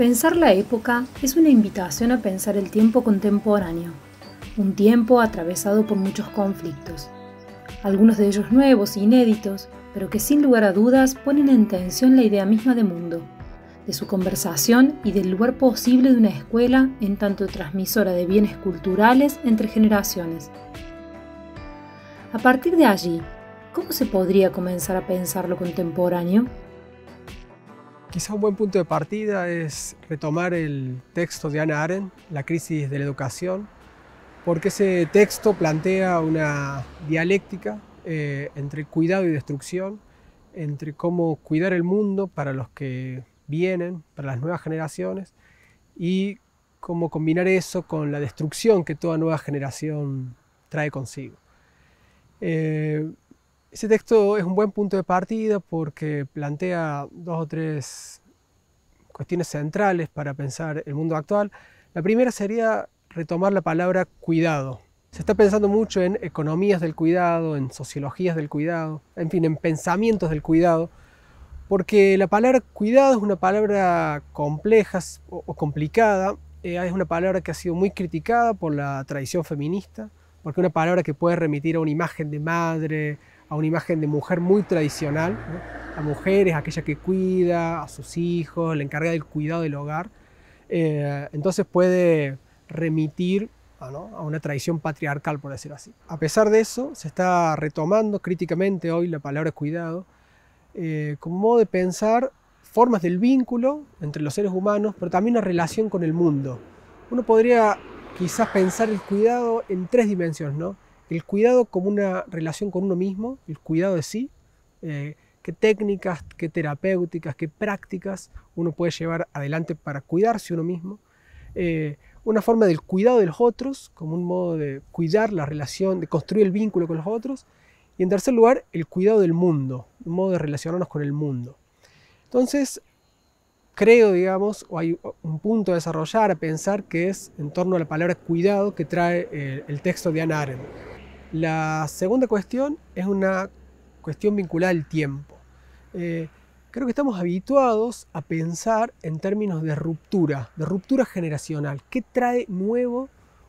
Pensar la época es una invitación a pensar el tiempo contemporáneo, un tiempo atravesado por muchos conflictos, algunos de ellos nuevos e inéditos, pero que sin lugar a dudas ponen en tensión la idea misma de mundo, de su conversación y del lugar posible de una escuela en tanto transmisora de bienes culturales entre generaciones. A partir de allí, ¿cómo se podría comenzar a pensar lo contemporáneo? Quizá un buen punto de partida es retomar el texto de Ana Arendt, La crisis de la educación, porque ese texto plantea una dialéctica eh, entre cuidado y destrucción, entre cómo cuidar el mundo para los que vienen, para las nuevas generaciones, y cómo combinar eso con la destrucción que toda nueva generación trae consigo. Eh, ese texto es un buen punto de partida porque plantea dos o tres cuestiones centrales para pensar el mundo actual. La primera sería retomar la palabra cuidado. Se está pensando mucho en economías del cuidado, en sociologías del cuidado, en fin, en pensamientos del cuidado, porque la palabra cuidado es una palabra compleja o, complicada, eh, es una palabra que ha sido muy criticada por la tradición feminista, porque es una palabra que puede remitir a una imagen de madre, a una imagen de mujer muy tradicional. a La mujer es aquella que cuida a sus hijos, la encarga del cuidado del hogar. Eh, entonces puede remitir a, una tradición patriarcal, por decirlo así. A pesar de eso, se está retomando críticamente hoy la palabra cuidado eh, como modo de pensar formas del vínculo entre los seres humanos, pero también la relación con el mundo. Uno podría quizás pensar el cuidado en tres dimensiones, ¿no? el cuidado como una relación con uno mismo, el cuidado de sí, eh, qué técnicas, qué terapéuticas, qué prácticas uno puede llevar adelante para cuidarse uno mismo, eh, una forma del cuidado de los otros, como un modo de cuidar la relación, de construir el vínculo con los otros, y en tercer lugar, el cuidado del mundo, un modo de relacionarnos con el mundo. Entonces, creo, digamos, o hay un punto a desarrollar, a pensar, que es en torno a la palabra cuidado que trae eh, el, texto de Ann Arendt. La segunda cuestión es una cuestión vinculada al tiempo. Eh, creo que estamos habituados a pensar en términos de ruptura, de ruptura generacional. ¿Qué trae nuevo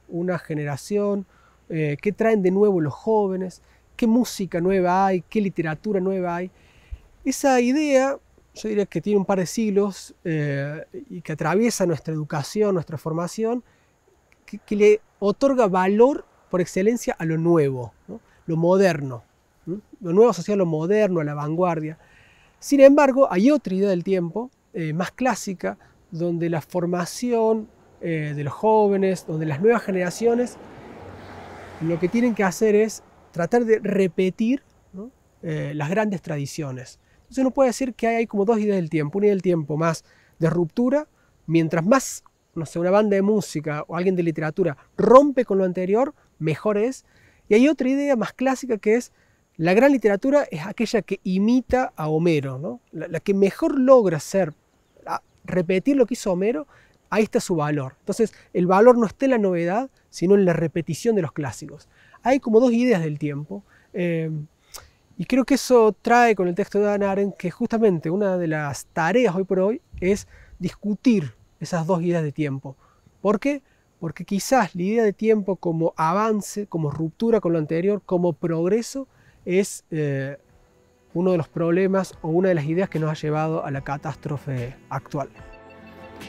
una generación? Eh, ¿Qué traen de nuevo los jóvenes? ¿Qué música nueva hay? ¿Qué literatura nueva hay? Esa idea, yo diría que tiene un par de siglos eh, y que atraviesa nuestra educación, nuestra formación, que le otorga valor por excelencia a lo nuevo, lo moderno. Lo nuevo social a lo moderno, a la vanguardia. Sin embargo, hay otra idea del tiempo, eh, más clásica, donde la formación eh, de los jóvenes, donde las nuevas generaciones, lo que tienen que hacer es tratar de repetir eh, las grandes tradiciones. Entonces uno puede decir que hay, como dos ideas del tiempo. Una idea del tiempo más de ruptura, mientras más, no sé, una banda de música o alguien de literatura rompe con lo anterior, mejor es, Y hay otra idea más clásica que es la gran literatura es aquella que imita a Homero, ¿no? la, que mejor logra ser, repetir lo que hizo Homero, ahí está su valor. Entonces, el valor no está en la novedad, sino en la repetición de los clásicos. Hay como dos ideas del tiempo, eh, y creo que eso trae con el texto de Dan Arendt que justamente una de las tareas hoy por hoy es discutir esas dos ideas de tiempo. ¿Por qué? porque quizás la idea de tiempo como avance, como ruptura con lo anterior, como progreso, es eh, uno de los problemas o una de las ideas que nos ha llevado a la catástrofe actual.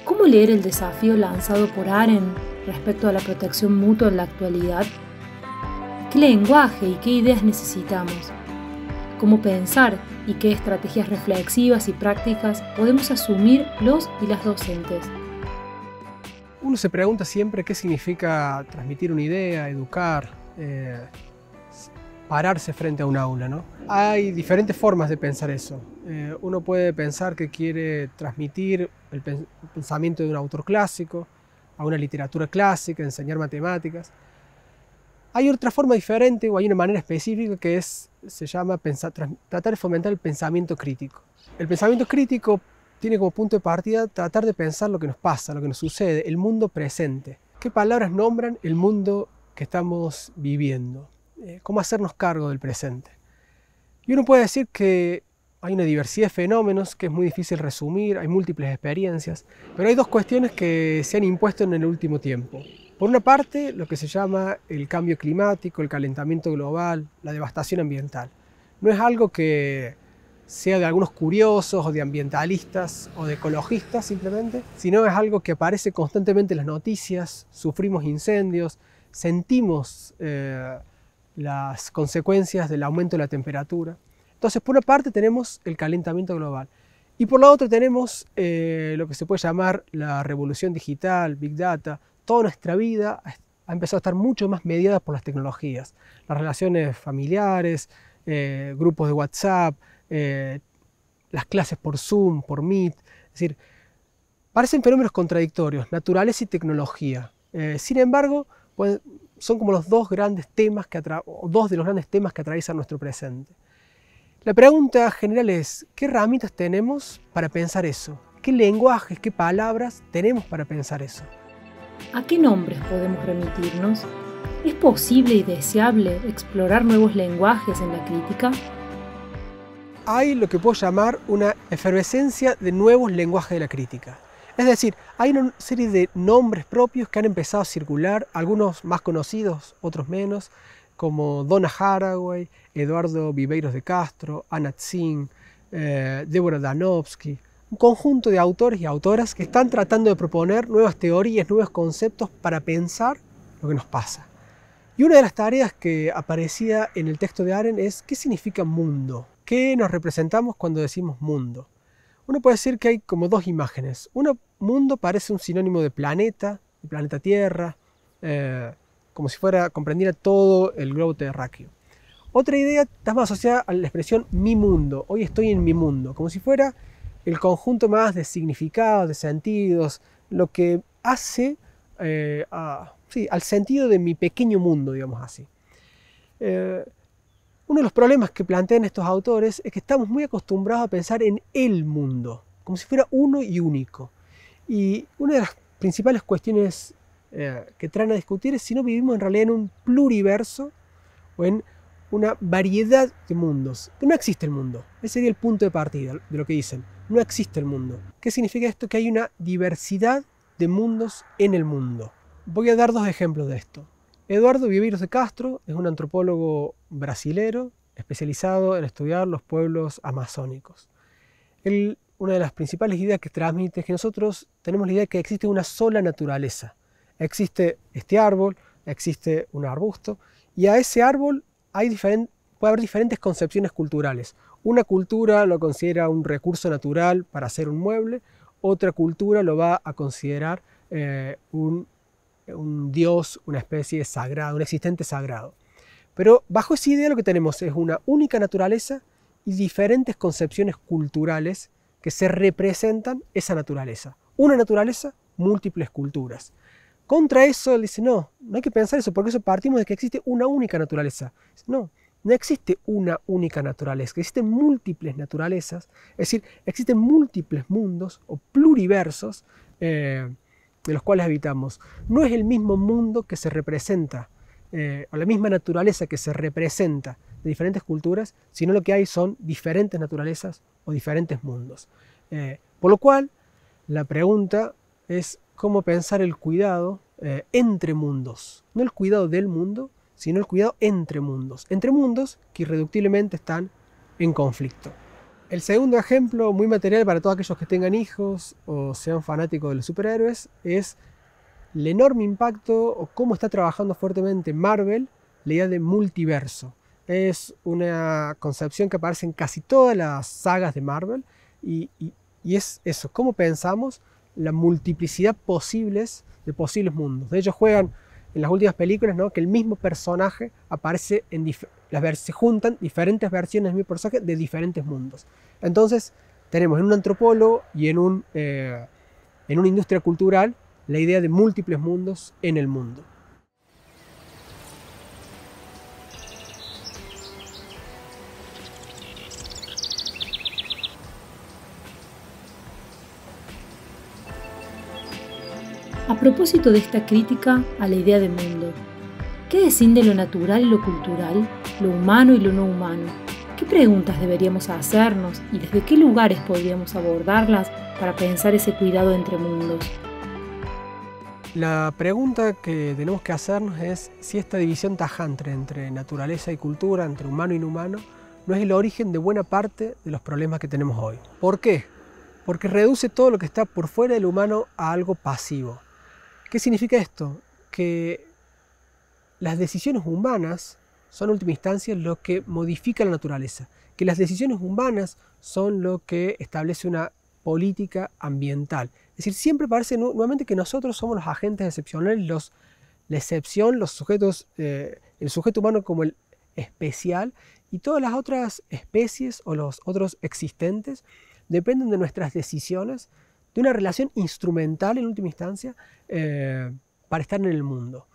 ¿Cómo leer el desafío lanzado por Aren respecto a la protección mutua en la actualidad? ¿Qué lenguaje y qué ideas necesitamos? ¿Cómo pensar y qué estrategias reflexivas y prácticas podemos asumir los y las docentes? Uno se pregunta siempre qué significa transmitir una idea, educar, eh, pararse frente a un aula. ¿no? Hay diferentes formas de pensar eso. Eh, uno puede pensar que quiere transmitir el pensamiento de un autor clásico, a una literatura clásica, enseñar matemáticas. Hay otra forma diferente o hay una manera específica que es, se llama tratar de fomentar el pensamiento crítico. El pensamiento crítico tiene como punto de partida tratar de pensar lo que nos pasa, lo que nos sucede, el mundo presente. ¿Qué palabras nombran el mundo que estamos viviendo? Eh, ¿Cómo hacernos cargo del presente? Y uno puede decir que hay una diversidad de fenómenos que es muy difícil resumir, hay múltiples experiencias, pero hay dos cuestiones que se han impuesto en el último tiempo. Por una parte, lo que se llama el cambio climático, el calentamiento global, la devastación ambiental. No es algo que sea de algunos curiosos o de ambientalistas o de ecologistas simplemente, sino es algo que aparece constantemente en las noticias, sufrimos incendios, sentimos eh, las consecuencias del aumento de la temperatura. Entonces, por una parte tenemos el calentamiento global y por la otra tenemos eh, lo que se puede llamar la revolución digital, Big Data, toda nuestra vida ha empezado a estar mucho más mediada por las tecnologías, las relaciones familiares, eh, grupos de WhatsApp, eh, las clases por Zoom, por Meet. Es decir, parecen fenómenos contradictorios, naturales y tecnología. Eh, sin embargo, pues, son como los dos grandes temas que dos de los grandes temas que atraviesan nuestro presente. La pregunta general es, ¿qué ramitas tenemos para pensar eso? ¿Qué lenguajes, qué palabras tenemos para pensar eso? ¿A qué nombres podemos remitirnos? ¿Es posible y deseable explorar nuevos lenguajes en la crítica? hay lo que puedo llamar una efervescencia de nuevos lenguajes de la crítica. Es decir, hay una serie de nombres propios que han empezado a circular, algunos más conocidos, otros menos, como Donna Haraway, Eduardo Viveiros de Castro, Anna Tsing, eh, Débora Danowski, un conjunto de autores y autoras que están tratando de proponer nuevas teorías, nuevos conceptos para pensar lo que nos pasa. Y una de las tareas que aparecía en el texto de Aren es ¿qué significa mundo? ¿Qué nos representamos cuando decimos mundo? Uno puede decir que hay como dos imágenes. Uno, mundo parece un sinónimo de planeta, de planeta Tierra, eh, como si fuera comprendiera todo el globo terráqueo. Otra idea está más asociada a la expresión mi mundo. Hoy estoy en mi mundo, como si fuera el conjunto más de significados, de sentidos, lo que hace eh, al sentido de mi pequeño mundo, digamos así. Eh, uno de los problemas que plantean estos autores es que estamos muy acostumbrados a pensar en el mundo, como si fuera uno y único. Y una de las principales cuestiones eh, que traen a discutir es si no vivimos en realidad en un pluriverso o en una variedad de mundos, no existe el mundo. Ese sería el punto de partida de lo que dicen. No existe el mundo. ¿Qué significa esto? Que hay una diversidad de mundos en el mundo. Voy a dar dos ejemplos de esto. Eduardo Viviros de Castro es un antropólogo brasilero especializado en estudiar los pueblos amazónicos. una de las principales ideas que transmite es que nosotros tenemos la idea de que existe una sola naturaleza. Existe este árbol, existe un arbusto, y a ese árbol hay puede haber diferentes concepciones culturales. Una cultura lo considera un recurso natural para hacer un mueble, otra cultura lo va a considerar eh, un un dios, una especie sagrada, un existente sagrado. Pero bajo esa idea lo que tenemos es una única naturaleza y diferentes concepciones culturales que se representan esa naturaleza. Una naturaleza, múltiples culturas. Contra eso él dice, no, no hay que pensar eso, porque eso partimos de que existe una única naturaleza. No, no existe una única naturaleza, existen múltiples naturalezas, es decir, existen múltiples mundos o pluriversos eh, de los cuales habitamos, no es el mismo mundo que se representa, eh, o la misma naturaleza que se representa de diferentes culturas, sino lo que hay son diferentes naturalezas o diferentes mundos. Eh, por lo cual, la pregunta es cómo pensar el cuidado eh, entre mundos, no el cuidado del mundo, sino el cuidado entre mundos, entre mundos que irreductiblemente están en conflicto. El segundo ejemplo, muy material para todos aquellos que tengan hijos o sean fanáticos de los superhéroes, es el enorme impacto o cómo está trabajando fuertemente Marvel la idea de multiverso. Es una concepción que aparece en casi todas las sagas de Marvel y, es eso, cómo pensamos la multiplicidad posibles de posibles mundos. De ellos juegan en las últimas películas, ¿no? Que el mismo personaje aparece en las se juntan diferentes versiones del mismo personaje de diferentes mundos. Entonces, tenemos en un antropólogo y en, un, eh, en una industria cultural la idea de múltiples mundos en el mundo. A propósito de esta crítica a la idea de mundo, ¿qué desciende lo natural y lo cultural, lo humano y lo no humano? ¿Qué preguntas deberíamos hacernos y desde qué lugares podríamos abordarlas para pensar ese cuidado entre mundos? La pregunta que tenemos que hacernos es si esta división tajante entre naturaleza y cultura, entre humano y inhumano, no es el origen de buena parte de los problemas que tenemos hoy. ¿Por qué? Porque reduce todo lo que está por fuera del humano a algo pasivo, ¿Qué significa esto? Que las decisiones humanas son en última instancia lo que modifica la naturaleza, que las decisiones humanas son lo que establece una política ambiental. Es decir, siempre parece nuevamente que nosotros somos los agentes excepcionales, la excepción, los sujetos, eh, el sujeto humano como el especial y todas las otras especies o los otros existentes dependen de nuestras decisiones de una relación instrumental en última instancia eh, para estar en el mundo.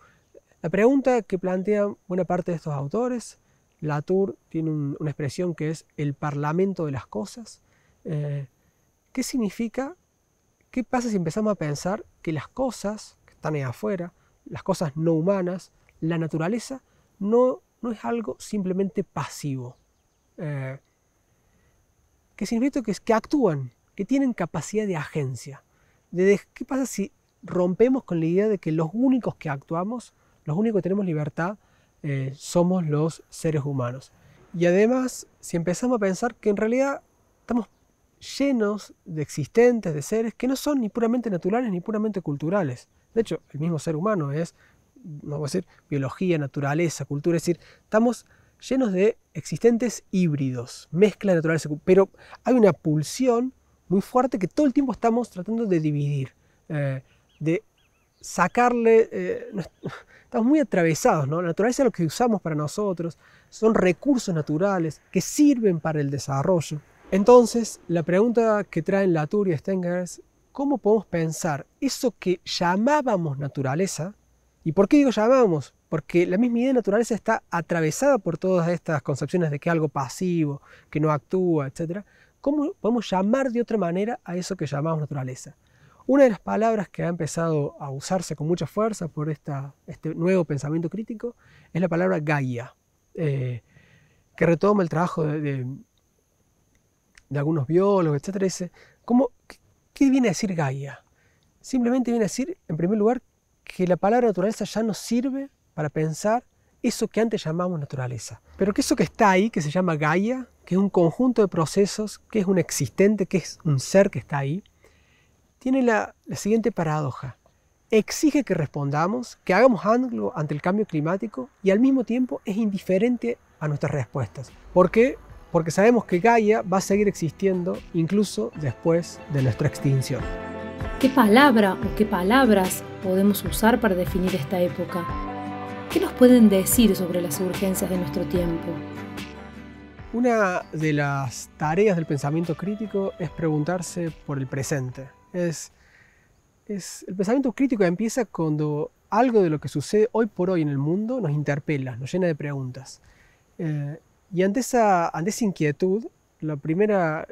La pregunta que plantean buena parte de estos autores, Latour tiene una expresión que es el parlamento de las cosas. Eh, ¿Qué significa? ¿Qué pasa si empezamos a pensar que las cosas que están ahí afuera, las cosas no humanas, la naturaleza, no, no es algo simplemente pasivo? Eh, ¿Qué significa que que actúan, que tienen capacidad de agencia. ¿Qué pasa si rompemos con la idea de que los únicos que actuamos, los únicos que tenemos libertad, eh, somos los seres humanos? Y además, si empezamos a pensar que en realidad estamos llenos de existentes, de seres que no son ni puramente naturales ni puramente culturales. De hecho, el mismo ser humano es, vamos a decir, biología, naturaleza, cultura, es decir, estamos llenos de existentes híbridos, mezcla de naturaleza, pero hay una pulsión muy fuerte que todo el tiempo estamos tratando de dividir, eh, de sacarle, eh, estamos muy atravesados, ¿no? La naturaleza es lo que usamos para nosotros, son recursos naturales que sirven para el desarrollo. Entonces, la pregunta que traen Latour y Stenger es, ¿cómo podemos pensar eso que llamábamos naturaleza? ¿Y por qué digo llamábamos? Porque la misma idea de naturaleza está atravesada por todas estas concepciones de que algo pasivo, que no actúa, etcétera. ¿Cómo podemos llamar de otra manera a eso que llamamos naturaleza? Una de las palabras que ha empezado a usarse con mucha fuerza por este nuevo pensamiento crítico es la palabra Gaia, eh, que retoma el trabajo de, algunos biólogos, etc. ¿cómo, ¿qué viene a decir Gaia? Simplemente viene a decir, en primer lugar, que la palabra naturaleza ya no sirve para pensar eso que antes llamamos naturaleza. Pero que eso que está ahí, que se llama Gaia, que es un conjunto de procesos, que es un existente, que es un ser que está ahí, tiene la, siguiente paradoja. Exige que respondamos, que hagamos algo ante el cambio climático y al mismo tiempo es indiferente a nuestras respuestas. ¿Por qué? Porque sabemos que Gaia va a seguir existiendo incluso después de nuestra extinción. ¿Qué palabra o qué palabras podemos usar para definir esta época? ¿Qué nos pueden decir sobre las urgencias de nuestro tiempo? Una de las tareas del pensamiento crítico es preguntarse por el presente. el pensamiento crítico empieza cuando algo de lo que sucede hoy por hoy en el mundo nos interpela, nos llena de preguntas. Eh, y ante esa, inquietud, la primera,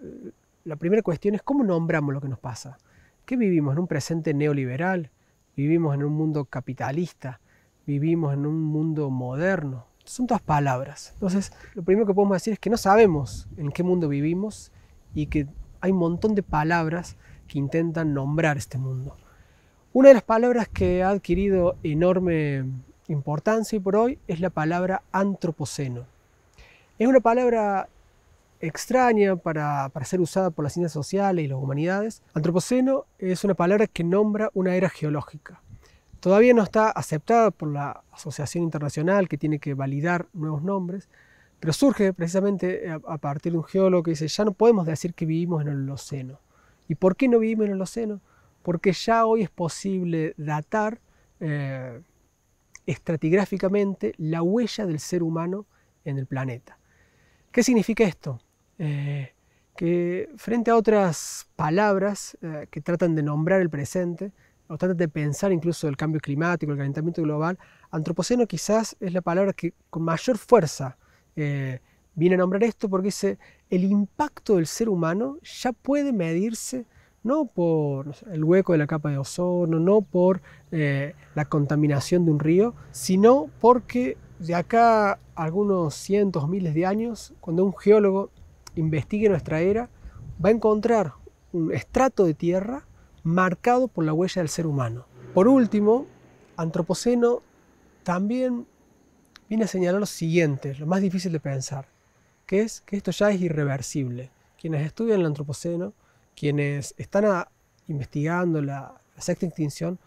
la primera cuestión es cómo nombramos lo que nos pasa. ¿Qué vivimos? ¿En un presente neoliberal? ¿Vivimos en un mundo capitalista? ¿Vivimos en un mundo moderno? son todas palabras. Entonces, lo primero que podemos decir es que no sabemos en qué mundo vivimos y que hay un montón de palabras que intentan nombrar este mundo. Una de las palabras que ha adquirido enorme importancia y por hoy es la palabra antropoceno. Es una palabra extraña para, para, ser usada por las ciencias sociales y las humanidades. Antropoceno es una palabra que nombra una era geológica. Todavía no está aceptada por la Asociación Internacional que tiene que validar nuevos nombres, pero surge precisamente a partir de un geólogo que dice, ya no podemos decir que vivimos en el Holoceno. ¿Y por qué no vivimos en el Holoceno? Porque ya hoy es posible datar eh, estratigráficamente la huella del ser humano en el planeta. ¿Qué significa esto? Eh, que frente a otras palabras eh, que tratan de nombrar el presente, Trata obstante de pensar incluso el cambio climático, el calentamiento global, antropoceno quizás es la palabra que con mayor fuerza eh, viene a nombrar esto porque dice, el impacto del ser humano ya puede medirse no por el hueco de la capa de ozono, no por eh, la contaminación de un río, sino porque de acá algunos cientos, miles de años, cuando un geólogo investigue nuestra era, va a encontrar un estrato de tierra marcado por la huella del ser humano. Por último, Antropoceno también viene a señalar lo siguiente, lo más difícil de pensar, que es que esto ya es irreversible. Quienes estudian el Antropoceno, quienes están investigando la, sexta extinción,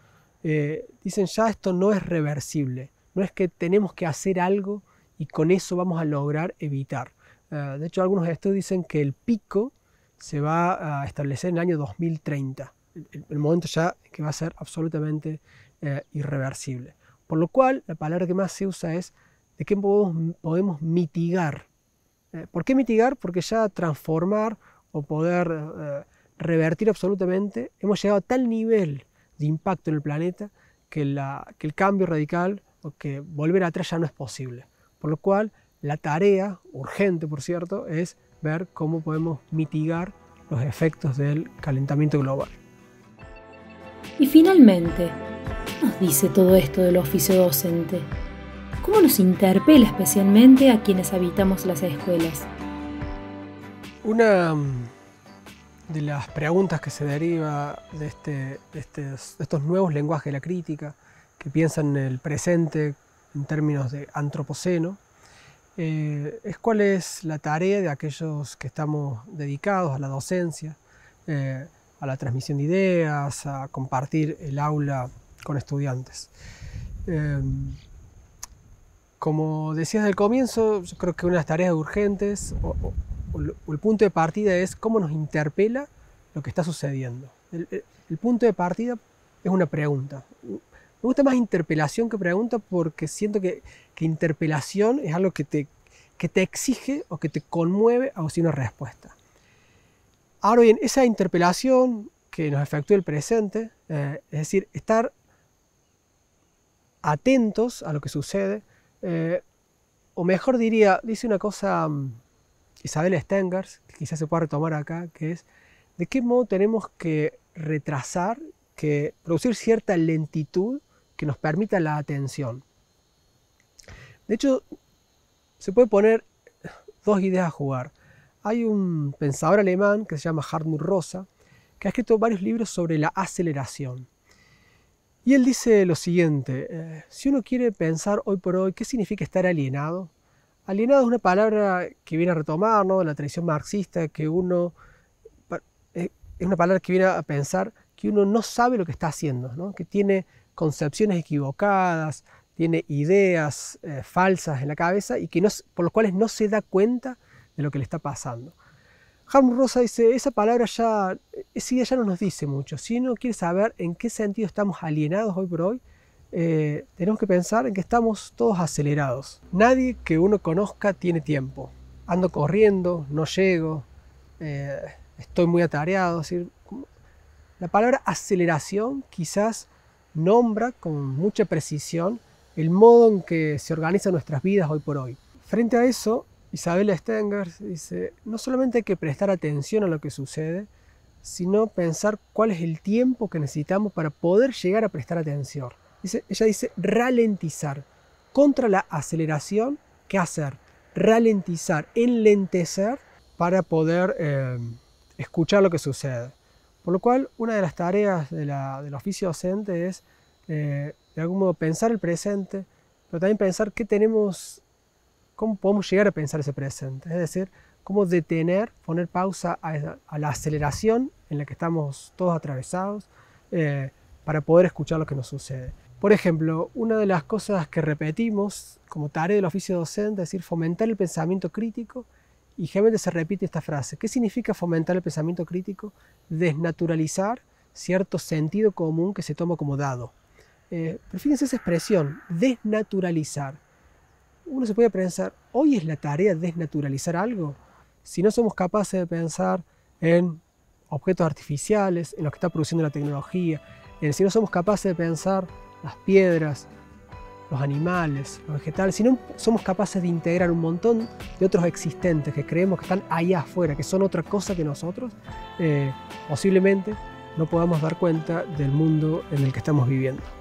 eh, dicen ya esto no es reversible, no es que tenemos que hacer algo y con eso vamos a lograr evitar. Eh, de hecho, algunos estudios dicen que el pico se va a establecer en el año 2030 el, momento ya que va a ser absolutamente eh, irreversible. Por lo cual, la palabra que más se usa es de qué podemos, mitigar. Eh, ¿Por qué mitigar? Porque ya transformar o poder eh, revertir absolutamente, hemos llegado a tal nivel de impacto en el planeta que, la, que el cambio radical o que volver atrás ya no es posible. Por lo cual, la tarea urgente, por cierto, es ver cómo podemos mitigar los efectos del calentamiento global. Y finalmente, ¿qué nos dice todo esto del oficio docente? ¿Cómo nos interpela especialmente a quienes habitamos las escuelas? Una mm, de las preguntas que se deriva este, este, de, estos nuevos lenguajes de la crítica, que piensan en el presente en términos de antropoceno, eh, es cuál es la tarea de aquellos que estamos dedicados a la docencia, eh, a la transmisión de ideas, a compartir el aula con estudiantes. Em, como decías al comienzo, yo creo que una de las tareas urgentes o, el punto de partida es cómo nos interpela lo que está sucediendo. El, punto de partida es una pregunta. Me gusta más interpelación que pregunta porque siento que, interpelación es algo que te, que te exige o que te conmueve a una respuesta. Ahora bien, esa interpelación que nos efectúa el presente, eh, es decir, estar atentos a lo que sucede, eh, o mejor diría, dice una cosa mm, Isabel Stengers, que quizás se pueda retomar acá, que es de qué modo tenemos que retrasar, que producir cierta lentitud que nos permita la atención. De hecho, se puede poner dos ideas a jugar. Hay un pensador alemán que se llama Hartmut Rosa, que ha escrito varios libros sobre la aceleración. Y él dice lo siguiente, eh, si uno quiere pensar hoy por hoy qué significa estar alienado, alienado es una palabra que viene a retomar la tradición marxista, que uno, eh, es una palabra que viene a pensar que uno no sabe lo que está haciendo, que tiene concepciones equivocadas, tiene ideas eh, falsas en la cabeza y que por los cuales no se da cuenta lo que le está pasando. Harmon Rosa dice, esa palabra ya, eh, sí, ya no nos dice mucho. Si uno quiere saber en qué sentido estamos alienados hoy por hoy, eh, tenemos que pensar en que estamos todos acelerados. Nadie que uno conozca tiene tiempo. Ando corriendo, no llego, eh, estoy muy atareado. la palabra aceleración quizás nombra con mucha precisión el modo en que se organizan nuestras vidas hoy por hoy. Frente a eso, Isabel Stenger dice, no solamente hay que prestar atención a lo que sucede, sino pensar cuál es el tiempo que necesitamos para poder llegar a prestar atención. Dice, ella dice ralentizar. Contra la aceleración, ¿qué hacer? Ralentizar, enlentecer para poder em, escuchar lo que sucede. Por lo cual, una de las tareas de del oficio docente es, eh, de algún modo, pensar el presente, pero también pensar qué tenemos cómo podemos llegar a pensar ese presente, es decir, cómo detener, poner pausa a, la aceleración en la que estamos todos atravesados eh, para poder escuchar lo que nos sucede. Por ejemplo, una de las cosas que repetimos como tarea del oficio docente es decir, fomentar el pensamiento crítico y generalmente se repite esta frase. ¿Qué significa fomentar el pensamiento crítico? Desnaturalizar cierto sentido común que se toma como dado. Eh, pero fíjense esa expresión, desnaturalizar uno se puede pensar, hoy es la tarea de desnaturalizar algo. Si no somos capaces de pensar en objetos artificiales, en lo que está produciendo la tecnología, si no somos capaces de pensar las piedras, los animales, los vegetales, si no somos capaces de integrar un montón de otros existentes que creemos que están allá afuera, que son otra cosa que nosotros, eh, posiblemente no podamos dar cuenta del mundo en el que estamos viviendo.